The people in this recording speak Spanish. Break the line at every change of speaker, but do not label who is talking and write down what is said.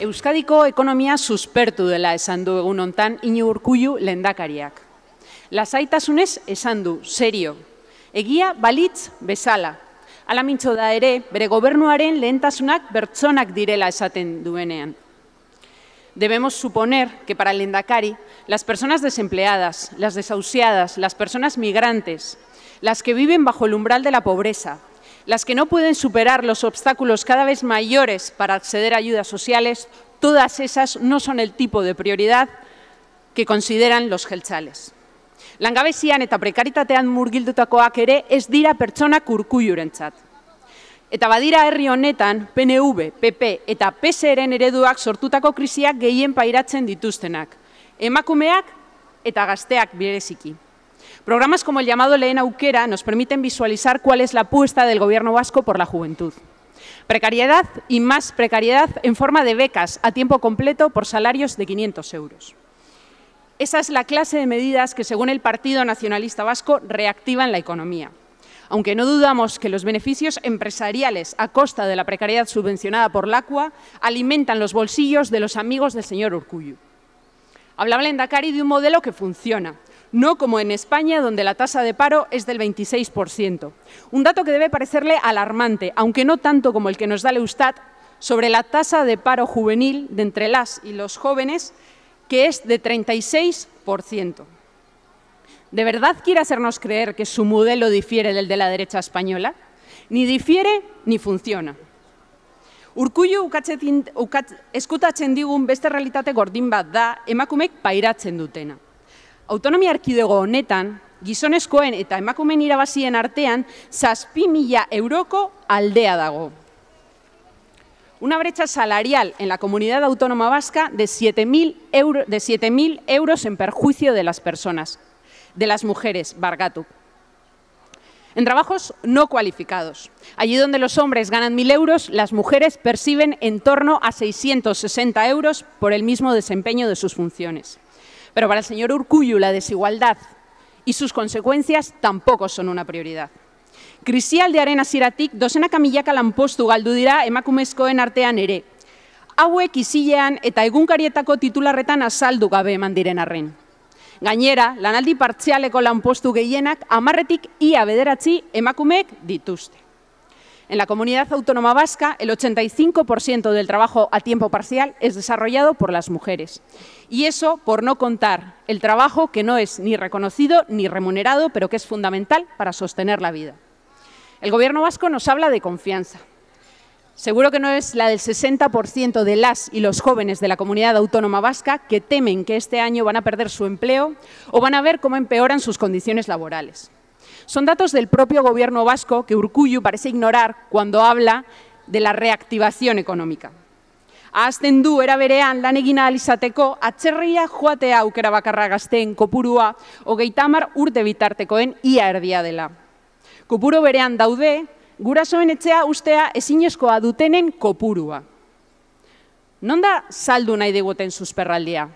Euskadiko ekonomia suspertu dela esan du egun hontan lendakariak. Las Lasaitasunez esan du, serio. Egia balitz bezala. Ala da ere, bere gobernuaren lehentasunak bertsonak direla esaten duenean. Debemos suponer que para Lendakari, las personas desempleadas, las desahuciadas, las personas migrantes, las que viven bajo el umbral de la pobreza, las que no pueden superar los obstáculos cada vez mayores para acceder a ayudas sociales, todas esas no son el tipo de prioridad que consideran los gelchales. Langabezian eta prekaritatean murgildutakoak ere ez dira pertsona kurkuiurentzat. Eta badira herri honetan PNV, PP eta PSRen ereduak sortutako krisiak gehien pairatzen dituztenak. Emakumeak eta gazteak bireziki. Programas como el llamado Leena Auquera nos permiten visualizar cuál es la apuesta del Gobierno vasco por la juventud. Precariedad y más precariedad en forma de becas a tiempo completo por salarios de 500 euros. Esa es la clase de medidas que, según el Partido Nacionalista Vasco, reactivan la economía. Aunque no dudamos que los beneficios empresariales a costa de la precariedad subvencionada por LACUA alimentan los bolsillos de los amigos del señor Urcuyu. Hablaba y de un modelo que funciona, no como en España, donde la tasa de paro es del 26%. Un dato que debe parecerle alarmante, aunque no tanto como el que nos da EUSTAT, sobre la tasa de paro juvenil de entre las y los jóvenes, que es de 36%. ¿De verdad quiere hacernos creer que su modelo difiere del de la derecha española? Ni difiere ni funciona. Urkullu realitate da Autonomia Netan, honetan, y eta emakumeen en artean Saspimilla Euroco euroko aldea dago. Una brecha salarial en la comunidad autónoma vasca de 7.000 euros en perjuicio de las personas, de las mujeres, Bargatu. En trabajos no cualificados. Allí donde los hombres ganan 1.000 euros, las mujeres perciben en torno a 660 euros por el mismo desempeño de sus funciones. Pero para el señor Urcullu la desigualdad y sus consecuencias tampoco son una prioridad. Krisialdearen hasieratik dozenaka milaka lanpostu galdu dira emakumezkoen artean ere. Hauek izilean eta egunkarietako titularretan azaldu gabe eman diren arren. Gainera, lanaldi partzialeko lanpostu gehienak amarretik ia bederatzi emakumeek dituzte. En la comunidad autónoma vasca, el 85% del trabajo a tiempo parcial es desarrollado por las mujeres. Y eso por no contar el trabajo que no es ni reconocido ni remunerado, pero que es fundamental para sostener la vida. El Gobierno vasco nos habla de confianza. Seguro que no es la del 60% de las y los jóvenes de la comunidad autónoma vasca que temen que este año van a perder su empleo o van a ver cómo empeoran sus condiciones laborales. Son datos del propio gobierno vasco que Urkullu parece ignorar cuando habla de la reactivación económica. Azten du eraberean lan egina alizateko atzerria joatea aukera bakarra gazteen kopurua hogeita hamar urte bitartekoen ia erdia dela. Kopuro berean daude, gurasoen etxea ustea ezin dutenen kopurua. Nonda saldu nahi deguten susperraldia?